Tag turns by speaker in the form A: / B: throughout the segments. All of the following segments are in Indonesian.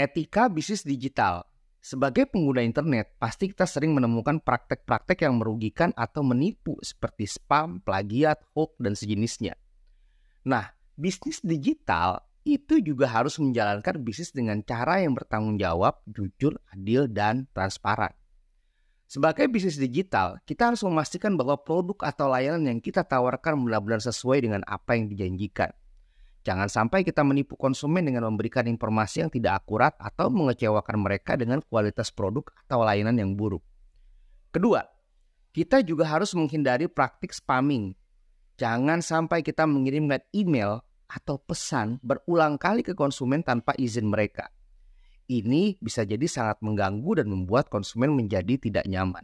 A: Etika bisnis digital. Sebagai pengguna internet, pasti kita sering menemukan praktek-praktek yang merugikan atau menipu seperti spam, plagiat, hoax, dan sejenisnya. Nah, bisnis digital itu juga harus menjalankan bisnis dengan cara yang bertanggung jawab, jujur, adil, dan transparan. Sebagai bisnis digital, kita harus memastikan bahwa produk atau layanan yang kita tawarkan benar-benar sesuai dengan apa yang dijanjikan. Jangan sampai kita menipu konsumen dengan memberikan informasi yang tidak akurat atau mengecewakan mereka dengan kualitas produk atau layanan yang buruk. Kedua, kita juga harus menghindari praktik spamming. Jangan sampai kita mengirimkan email atau pesan berulang kali ke konsumen tanpa izin mereka. Ini bisa jadi sangat mengganggu dan membuat konsumen menjadi tidak nyaman.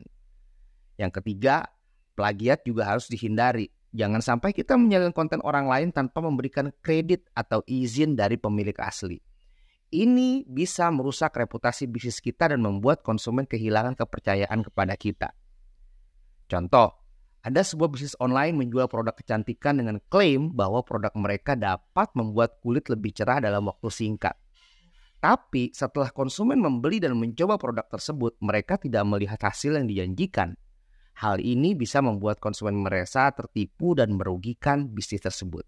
A: Yang ketiga, plagiat juga harus dihindari. Jangan sampai kita menyalin konten orang lain tanpa memberikan kredit atau izin dari pemilik asli. Ini bisa merusak reputasi bisnis kita dan membuat konsumen kehilangan kepercayaan kepada kita. Contoh, ada sebuah bisnis online menjual produk kecantikan dengan klaim bahwa produk mereka dapat membuat kulit lebih cerah dalam waktu singkat. Tapi setelah konsumen membeli dan mencoba produk tersebut, mereka tidak melihat hasil yang dijanjikan. Hal ini bisa membuat konsumen merasa tertipu dan merugikan bisnis tersebut.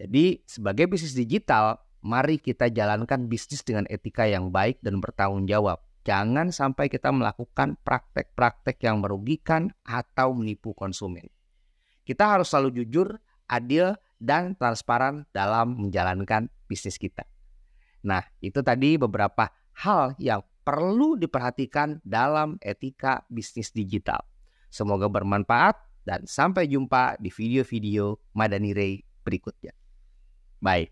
A: Jadi, sebagai bisnis digital, mari kita jalankan bisnis dengan etika yang baik dan bertanggung jawab. Jangan sampai kita melakukan praktek-praktek yang merugikan atau menipu konsumen. Kita harus selalu jujur, adil, dan transparan dalam menjalankan bisnis kita. Nah, itu tadi beberapa hal yang perlu diperhatikan dalam etika bisnis digital. Semoga bermanfaat dan sampai jumpa di video-video Madani Ray berikutnya. Bye.